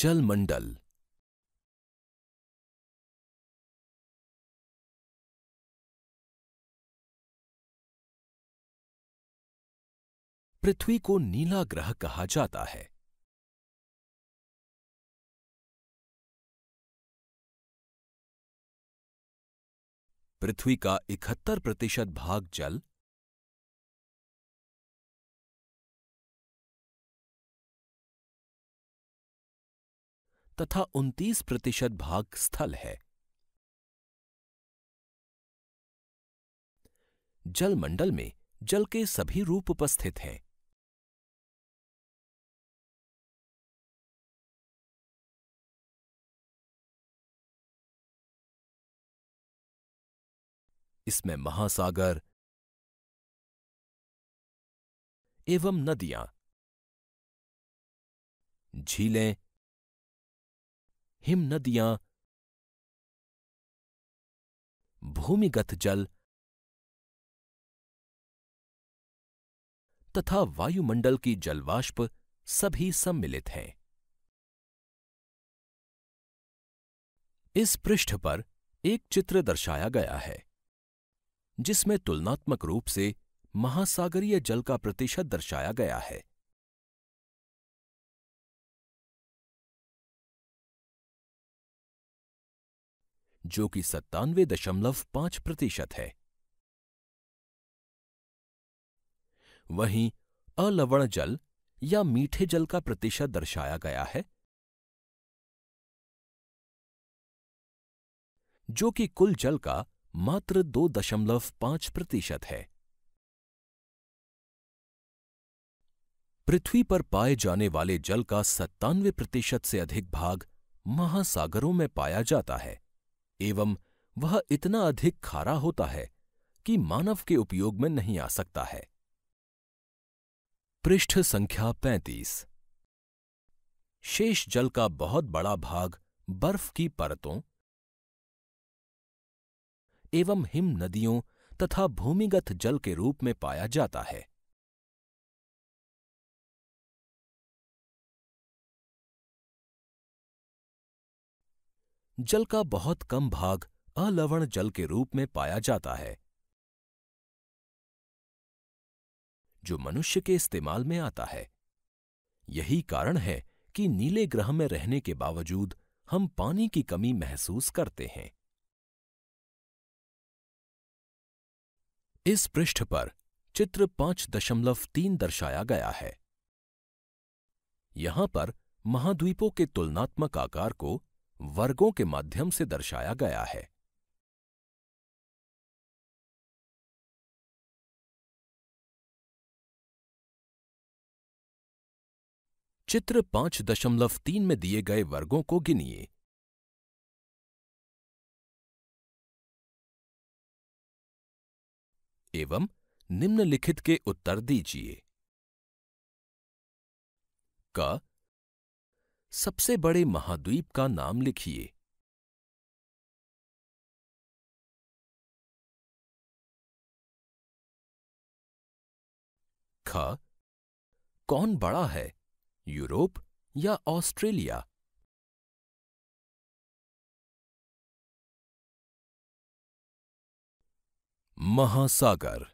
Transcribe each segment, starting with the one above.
जल मंडल पृथ्वी को नीला ग्रह कहा जाता है पृथ्वी का इकहत्तर प्रतिशत भाग जल तथा उनतीस प्रतिशत भाग स्थल है जलमंडल में जल के सभी रूप उपस्थित हैं इसमें महासागर एवं नदियां झीलें हिम नदियां भूमिगत जल तथा वायुमंडल की जलवाष्प सभी सम्मिलित हैं इस पृष्ठ पर एक चित्र दर्शाया गया है जिसमें तुलनात्मक रूप से महासागरीय जल का प्रतिशत दर्शाया गया है जो कि सत्तानवे दशमलव पांच प्रतिशत है वहीं अलवण जल या मीठे जल का प्रतिशत दर्शाया गया है जो कि कुल जल का मात्र दो दशमलव पांच प्रतिशत है पृथ्वी पर पाए जाने वाले जल का सत्तानवे प्रतिशत से अधिक भाग महासागरों में पाया जाता है एवं वह इतना अधिक खारा होता है कि मानव के उपयोग में नहीं आ सकता है पृष्ठ संख्या पैंतीस शेष जल का बहुत बड़ा भाग बर्फ की परतों एवं हिम नदियों तथा भूमिगत जल के रूप में पाया जाता है जल का बहुत कम भाग अलवण जल के रूप में पाया जाता है जो मनुष्य के इस्तेमाल में आता है यही कारण है कि नीले ग्रह में रहने के बावजूद हम पानी की कमी महसूस करते हैं इस पृष्ठ पर चित्र पांच दशमलव तीन दर्शाया गया है यहां पर महाद्वीपों के तुलनात्मक आकार को वर्गों के माध्यम से दर्शाया गया है चित्र पांच दशमलव तीन में दिए गए वर्गों को गिनिए एवं निम्नलिखित के उत्तर दीजिए क सबसे बड़े महाद्वीप का नाम लिखिए ख कौन बड़ा है यूरोप या ऑस्ट्रेलिया महासागर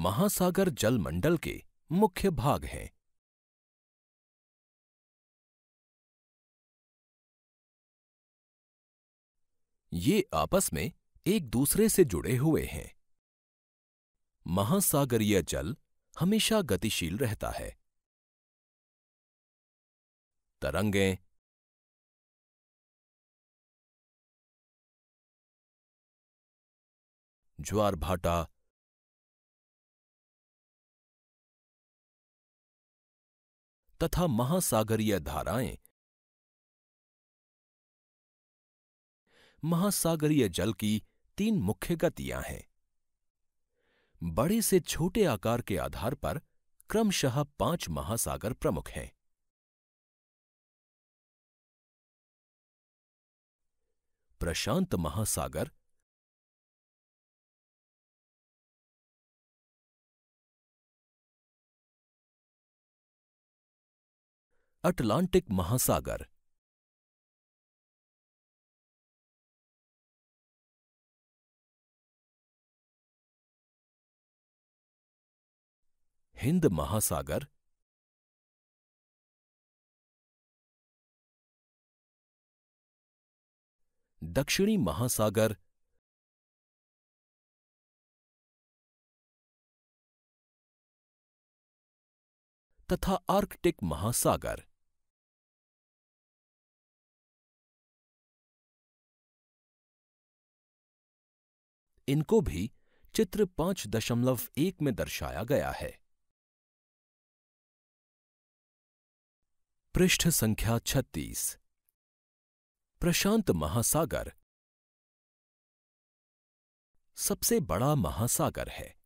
महासागर जल मंडल के मुख्य भाग हैं ये आपस में एक दूसरे से जुड़े हुए हैं महासागरीय जल हमेशा गतिशील रहता है तरंगे ज्वार भाटा तथा महासागरीय धाराएं महासागरीय जल की तीन मुख्य गतियां हैं बड़े से छोटे आकार के आधार पर क्रमशः पांच महासागर प्रमुख हैं प्रशांत महासागर अटलांटिक महासागर हिंद महासागर दक्षिणी महासागर तथा आर्कटिक महासागर इनको भी चित्र पांच दशमलव एक में दर्शाया गया है पृष्ठ संख्या छत्तीस प्रशांत महासागर सबसे बड़ा महासागर है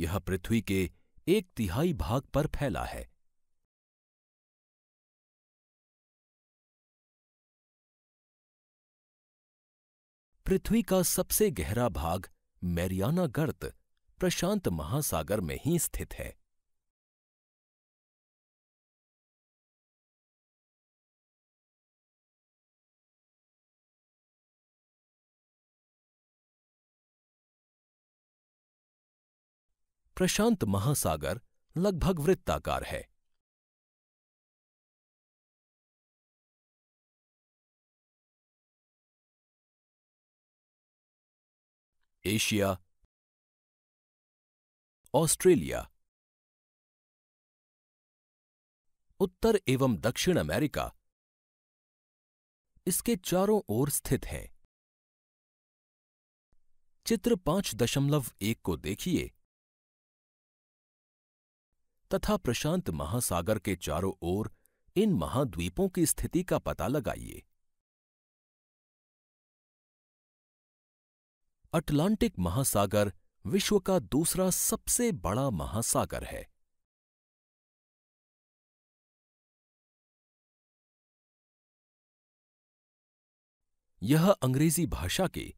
यह पृथ्वी के एक तिहाई भाग पर फैला है पृथ्वी का सबसे गहरा भाग मैरियाना गर्त प्रशांत महासागर में ही स्थित है प्रशांत महासागर लगभग वृत्ताकार है एशिया ऑस्ट्रेलिया उत्तर एवं दक्षिण अमेरिका इसके चारों ओर स्थित हैं चित्र पांच दशमलव एक को देखिए तथा प्रशांत महासागर के चारों ओर इन महाद्वीपों की स्थिति का पता लगाइए अटलांटिक महासागर विश्व का दूसरा सबसे बड़ा महासागर है यह अंग्रेजी भाषा के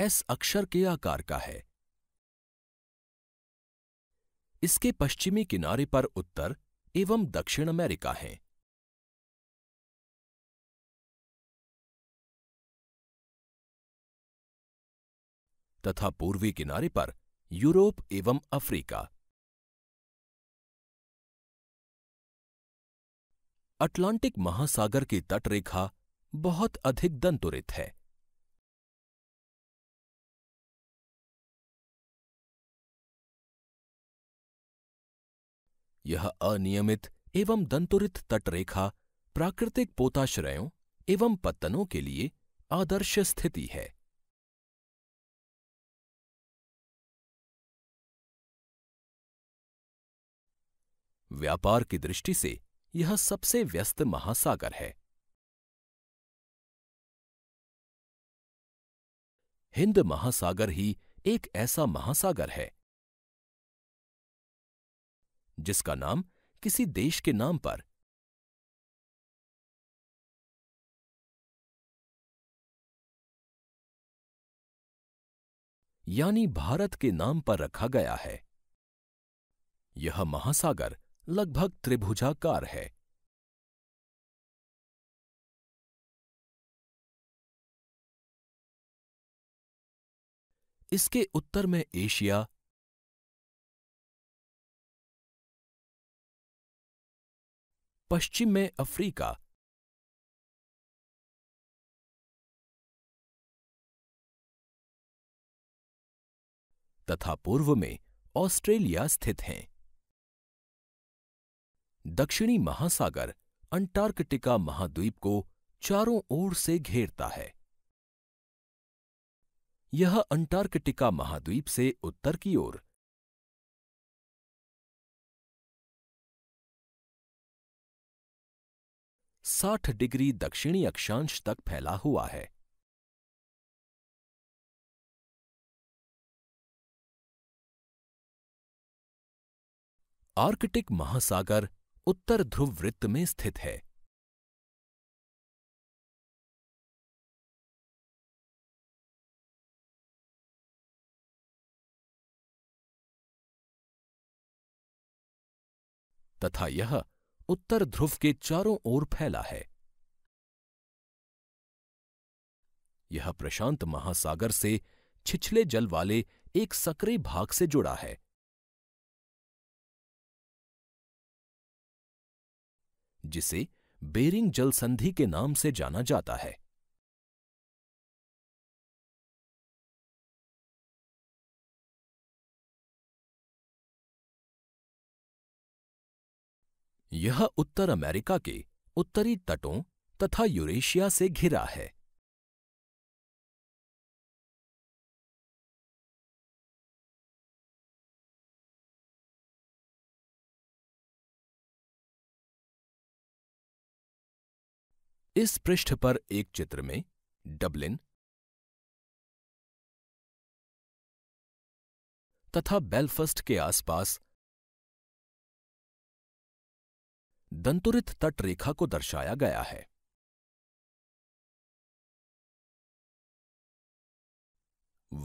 एस अक्षर के आकार का है इसके पश्चिमी किनारे पर उत्तर एवं दक्षिण अमेरिका है तथा पूर्वी किनारे पर यूरोप एवं अफ्रीका अटलांटिक महासागर की तटरेखा बहुत अधिक दंतुरित है यह अनियमित एवं दंतुरित तटरेखा प्राकृतिक पोताश्रयों एवं पत्तनों के लिए आदर्श स्थिति है व्यापार की दृष्टि से यह सबसे व्यस्त महासागर है हिंद महासागर ही एक ऐसा महासागर है जिसका नाम किसी देश के नाम पर यानी भारत के नाम पर रखा गया है यह महासागर लगभग त्रिभुजाकार है इसके उत्तर में एशिया पश्चिम में अफ्रीका तथा पूर्व में ऑस्ट्रेलिया स्थित हैं दक्षिणी महासागर अंटार्कटिका महाद्वीप को चारों ओर से घेरता है यह अंटार्कटिका महाद्वीप से उत्तर की ओर 60 डिग्री दक्षिणी अक्षांश तक फैला हुआ है आर्कटिक महासागर उत्तर ध्रुव वृत्त में स्थित है तथा यह उत्तर ध्रुव के चारों ओर फैला है यह प्रशांत महासागर से छिछले जल वाले एक सक्रिय भाग से जुड़ा है जिसे बेरिंग जल संधि के नाम से जाना जाता है यह उत्तर अमेरिका के उत्तरी तटों तथा यूरेशिया से घिरा है इस पृष्ठ पर एक चित्र में डबलिन तथा बेलफस्ट के आसपास दंतुरित तट रेखा को दर्शाया गया है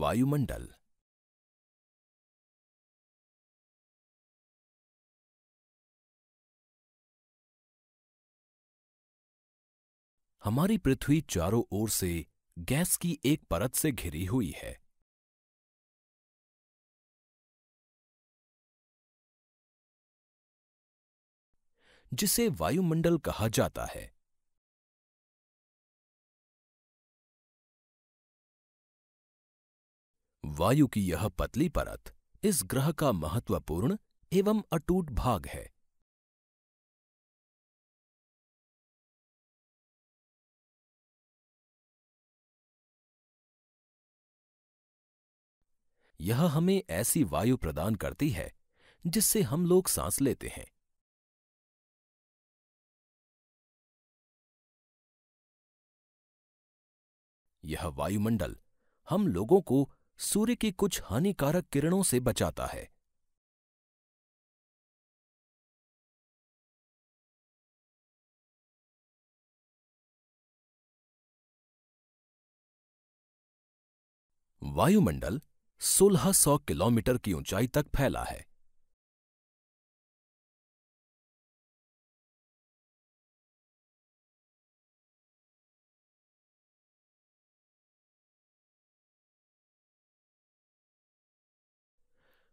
वायुमंडल हमारी पृथ्वी चारों ओर से गैस की एक परत से घिरी हुई है जिसे वायुमंडल कहा जाता है वायु की यह पतली परत इस ग्रह का महत्वपूर्ण एवं अटूट भाग है यह हमें ऐसी वायु प्रदान करती है जिससे हम लोग सांस लेते हैं यह वायुमंडल हम लोगों को सूर्य की कुछ हानिकारक किरणों से बचाता है वायुमंडल 1600 किलोमीटर की ऊंचाई तक फैला है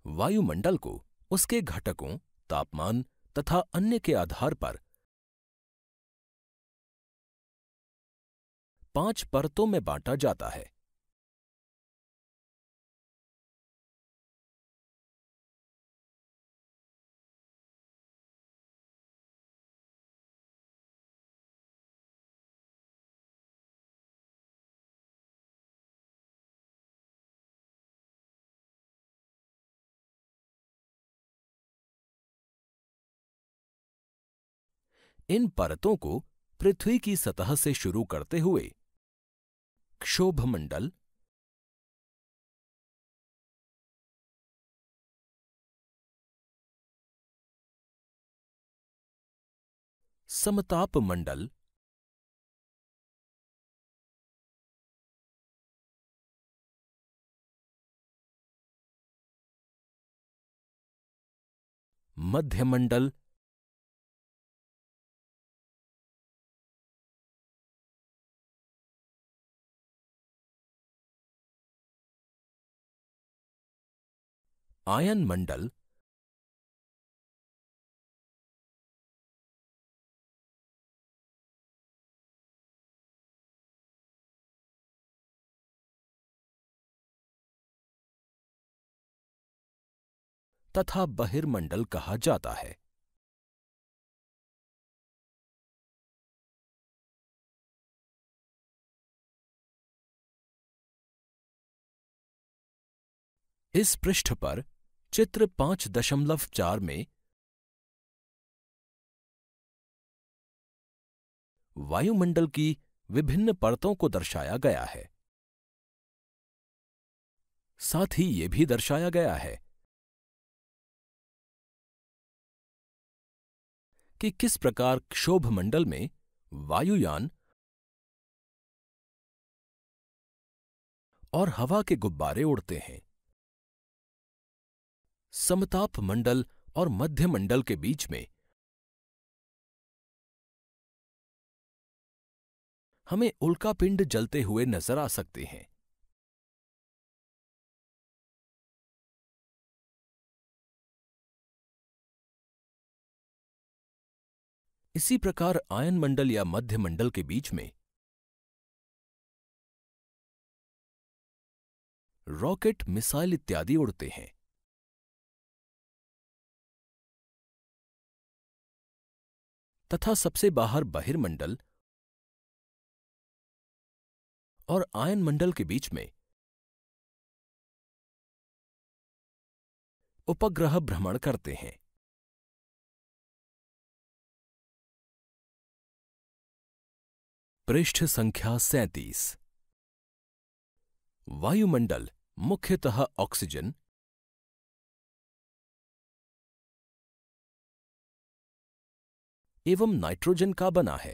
वायुमंडल को उसके घटकों तापमान तथा अन्य के आधार पर पांच परतों में बांटा जाता है इन परतों को पृथ्वी की सतह से शुरू करते हुए क्षोभमंडल समताप मंडल मध्यमंडल आयन मंडल तथा बहिर्मंडल कहा जाता है इस पृष्ठ पर चित्र पांच दशमलव चार में वायुमंडल की विभिन्न परतों को दर्शाया गया है साथ ही ये भी दर्शाया गया है कि किस प्रकार क्षोभ मंडल में वायुयान और हवा के गुब्बारे उड़ते हैं समताप मंडल और मध्य मंडल के बीच में हमें उल्का पिंड जलते हुए नजर आ सकते हैं इसी प्रकार आयन मंडल या मध्य मंडल के बीच में रॉकेट मिसाइल इत्यादि उड़ते हैं तथा सबसे बाहर बहिर्मंडल और आयन मंडल के बीच में उपग्रह भ्रमण करते हैं पृष्ठ संख्या सैतीस वायुमंडल मुख्यतः ऑक्सीजन एवं नाइट्रोजन का बना है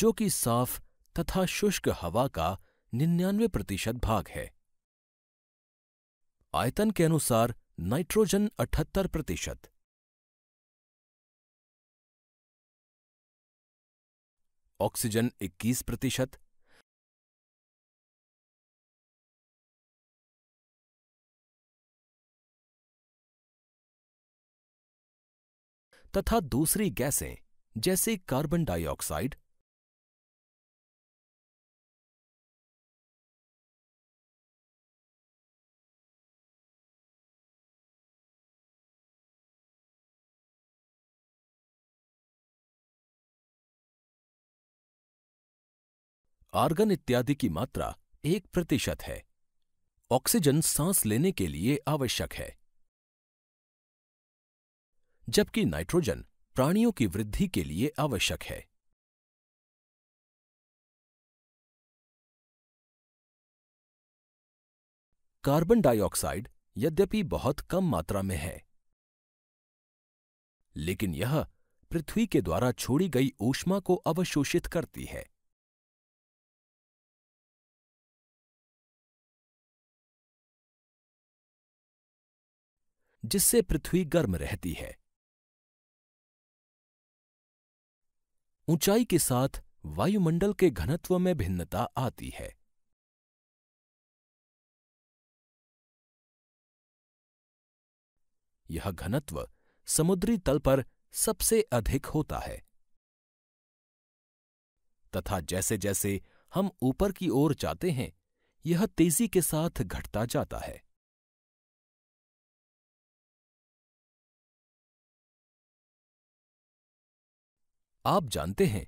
जो कि साफ तथा शुष्क हवा का निन्यानवे प्रतिशत भाग है आयतन के अनुसार नाइट्रोजन अठहत्तर प्रतिशत ऑक्सीजन 21 प्रतिशत तथा दूसरी गैसें जैसे कार्बन डाइऑक्साइड आर्गन इत्यादि की मात्रा एक प्रतिशत है ऑक्सीजन सांस लेने के लिए आवश्यक है जबकि नाइट्रोजन प्राणियों की वृद्धि के लिए आवश्यक है कार्बन डाइऑक्साइड यद्यपि बहुत कम मात्रा में है लेकिन यह पृथ्वी के द्वारा छोड़ी गई ऊष्मा को अवशोषित करती है जिससे पृथ्वी गर्म रहती है ऊंचाई के साथ वायुमंडल के घनत्व में भिन्नता आती है यह घनत्व समुद्री तल पर सबसे अधिक होता है तथा जैसे जैसे हम ऊपर की ओर जाते हैं यह तेजी के साथ घटता जाता है आप जानते हैं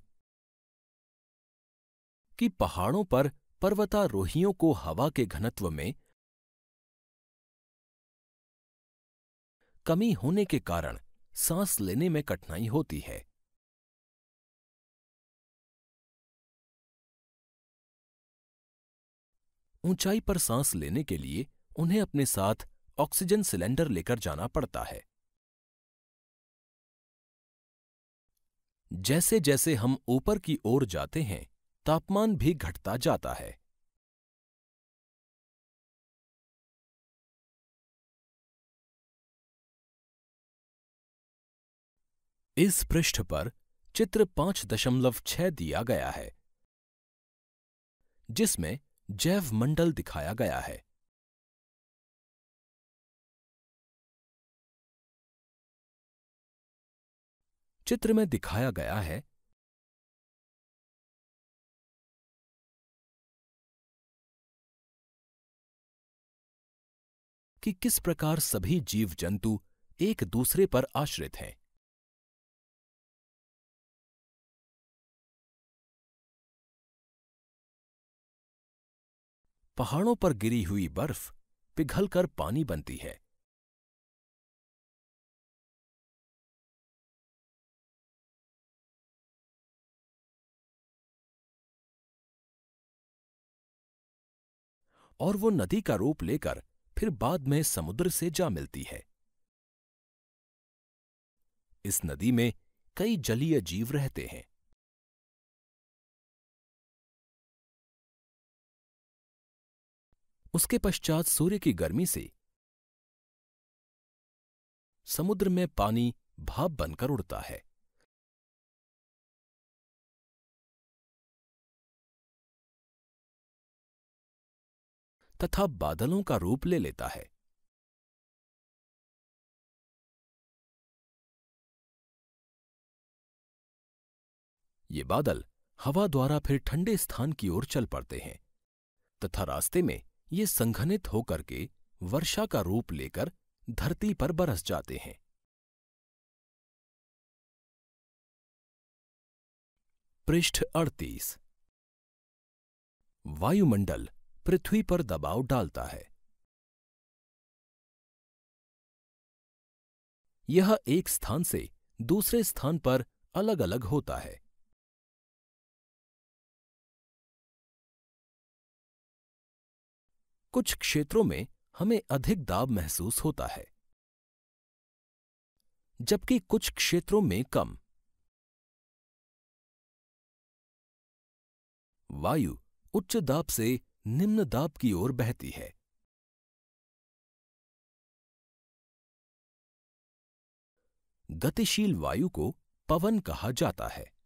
कि पहाड़ों पर पर्वतारोहियों को हवा के घनत्व में कमी होने के कारण सांस लेने में कठिनाई होती है ऊंचाई पर सांस लेने के लिए उन्हें अपने साथ ऑक्सीजन सिलेंडर लेकर जाना पड़ता है जैसे जैसे हम ऊपर की ओर जाते हैं तापमान भी घटता जाता है इस पृष्ठ पर चित्र पांच दशमलव छह दिया गया है जिसमें जैव मंडल दिखाया गया है चित्र में दिखाया गया है कि किस प्रकार सभी जीव जंतु एक दूसरे पर आश्रित हैं पहाड़ों पर गिरी हुई बर्फ पिघलकर पानी बनती है और वो नदी का रूप लेकर फिर बाद में समुद्र से जा मिलती है इस नदी में कई जलीय जीव रहते हैं उसके पश्चात सूर्य की गर्मी से समुद्र में पानी भाप बनकर उड़ता है तथा बादलों का रूप ले लेता है ये बादल हवा द्वारा फिर ठंडे स्थान की ओर चल पड़ते हैं तथा रास्ते में ये संघनित होकर के वर्षा का रूप लेकर धरती पर बरस जाते हैं पृष्ठ अड़तीस वायुमंडल पृथ्वी पर दबाव डालता है यह एक स्थान से दूसरे स्थान पर अलग अलग होता है कुछ क्षेत्रों में हमें अधिक दाब महसूस होता है जबकि कुछ क्षेत्रों में कम वायु उच्च दाब से निम्न दाब की ओर बहती है गतिशील वायु को पवन कहा जाता है